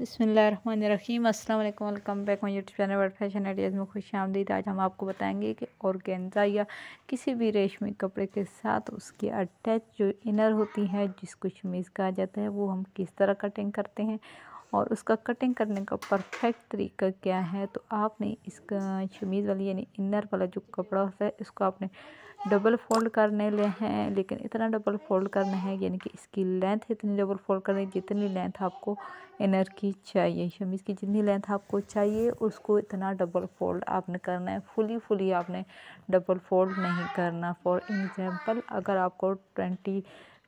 बसमीम अस्सलाम वालेकुम welcome back my YouTube channel world fashion ideas में खुश आमदीद आज हम आपको बताएंगे कि ऑर्गेन्जा या किसी भी रेशमी कपड़े के साथ उसकी अटैच जो इनर होती है जिसको शमीज़ कहा जाता है वो हम किस तरह कटिंग करते हैं और उसका कटिंग करने का परफेक्ट तरीका क्या है तो आपने इसका शमीज़ वाली यानी इनर वाला जो कपड़ा होता है उसको आपने डबल फोल्ड करने ले हैं लेकिन इतना डबल फोल्ड करना है यानी कि इसकी लेंथ इतनी डबल फोल्ड करनी जितनी लेंथ आपको इनर की चाहिए शमीज़ की जितनी लेंथ आपको चाहिए उसको इतना डबल फोल्ड आपने करना है फुली फुली आपने डबल फोल्ड नहीं करना फॉर एग्ज़ाम्पल अगर आपको twenty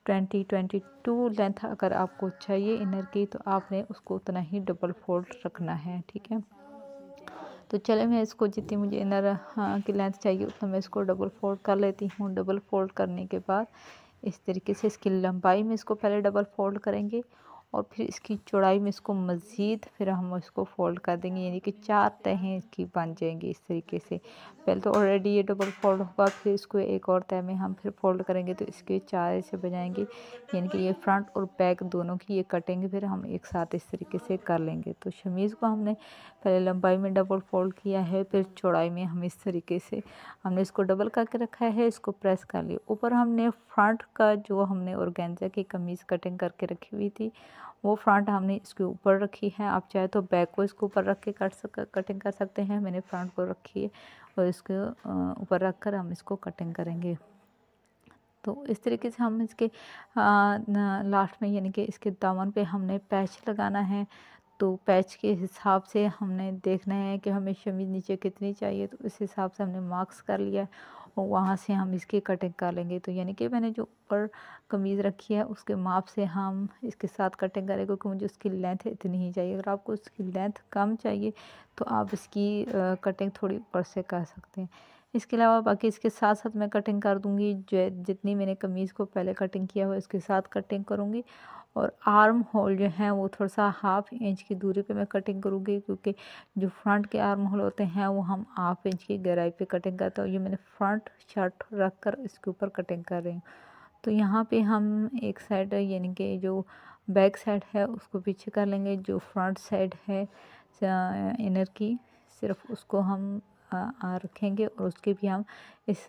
twenty twenty two length अगर आपको चाहिए इनर की तो आपने उसको उतना ही डबल फोल्ड रखना है ठीक है तो चले मैं इसको जितनी मुझे इनर हाँ, की लेंथ चाहिए उतना मैं इसको डबल फोल्ड कर लेती हूँ डबल फोल्ड करने के बाद इस तरीके से इसकी लंबाई में इसको पहले डबल फोल्ड करेंगे और फिर इसकी चौड़ाई में इसको मज़ीद फिर हम इसको फोल्ड कर देंगे यानी कि चार तहें इसकी बन जाएंगी इस तरीके से पहले तो ऑलरेडी ये डबल फोल्ड होगा फिर इसको एक और तय में हम फिर फोल्ड करेंगे तो इसके चार ऐसे बजाएंगे यानी कि ये फ्रंट और बैक दोनों की ये कटेंगे फिर हम एक साथ इस तरीके से कर लेंगे तो शमीज़ को हमने पहले लंबाई में डबल फोल्ड किया है फिर चौड़ाई में हम इस तरीके से हमने इसको डबल करके रखा है इसको प्रेस कर लिया ऊपर हमने फ्रंट का जो हमने और की कमीज़ कटिंग करके रखी हुई थी वो फ्रंट हमने इसके ऊपर रखी है आप चाहे तो बैक को इसके ऊपर रख के कट सक कटिंग कर सकते हैं मैंने फ्रंट को रखी है और इसके ऊपर रख कर हम इसको कटिंग करेंगे तो इस तरीके से हम इसके लास्ट में यानी कि इसके दामन पे हमने पैच लगाना है तो पैच के हिसाब से हमने देखना है कि हमें शमीज़ नीचे कितनी चाहिए तो उस हिसाब से हमने मार्क्स कर लिया है और वहाँ से हम इसकी कटिंग कर लेंगे तो यानी कि मैंने जो ऊपर कमीज़ रखी है उसके माप से हम इसके साथ कटिंग करेंगे क्योंकि मुझे उसकी लेंथ इतनी ही चाहिए अगर आपको उसकी लेंथ कम चाहिए तो आप इसकी कटिंग थोड़ी ऊपर से कर सकते हैं इसके अलावा बाकी इसके साथ साथ मैं कटिंग कर दूँगी जो जितनी मैंने कमीज़ को पहले कटिंग किया हुआ उसके साथ कटिंग करूँगी और आर्म होल जो है वो थोड़ा सा हाफ इंच की दूरी पे मैं कटिंग करूँगी क्योंकि जो फ्रंट के आर्म होल होते हैं वो हम हाफ इंच की गहराई पे कटिंग करते हैं ये मैंने फ्रंट शर्ट रख कर इसके ऊपर कटिंग कर रही हूँ तो यहाँ पे हम एक साइड यानी कि जो बैक साइड है उसको पीछे कर लेंगे जो फ्रंट साइड है इनर की सिर्फ उसको हम रखेंगे और उसके भी हम इस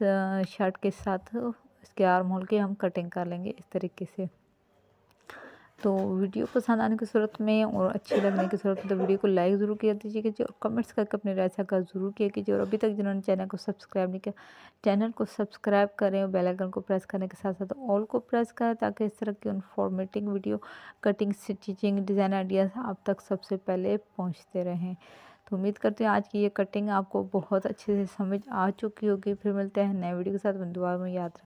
शर्ट के साथ इसके आर्म होल की हम कटिंग कर लेंगे इस तरीके से तो वीडियो पसंद आने की सूरत में और अच्छी लगने की सूरत में तो वीडियो को लाइक ज़रूर किया दीजिए दीजिएगा और कमेंट्स करके अपने राय साकार ज़रूर किया कीजिए और अभी तक जिन्होंने चैनल को सब्सक्राइब नहीं किया चैनल को सब्सक्राइब करें और बेल आइकन को प्रेस करने के साथ साथ ऑल को प्रेस करें ताकि इस तरह की informative video cutting stitching design ideas आप तक सबसे पहले पहुँचते रहें तो उम्मीद करती हूँ आज की ये कटिंग आपको बहुत अच्छे से समझ आ चुकी होगी फिर मिलते हैं नए वीडियो के साथ बंदुआ में याद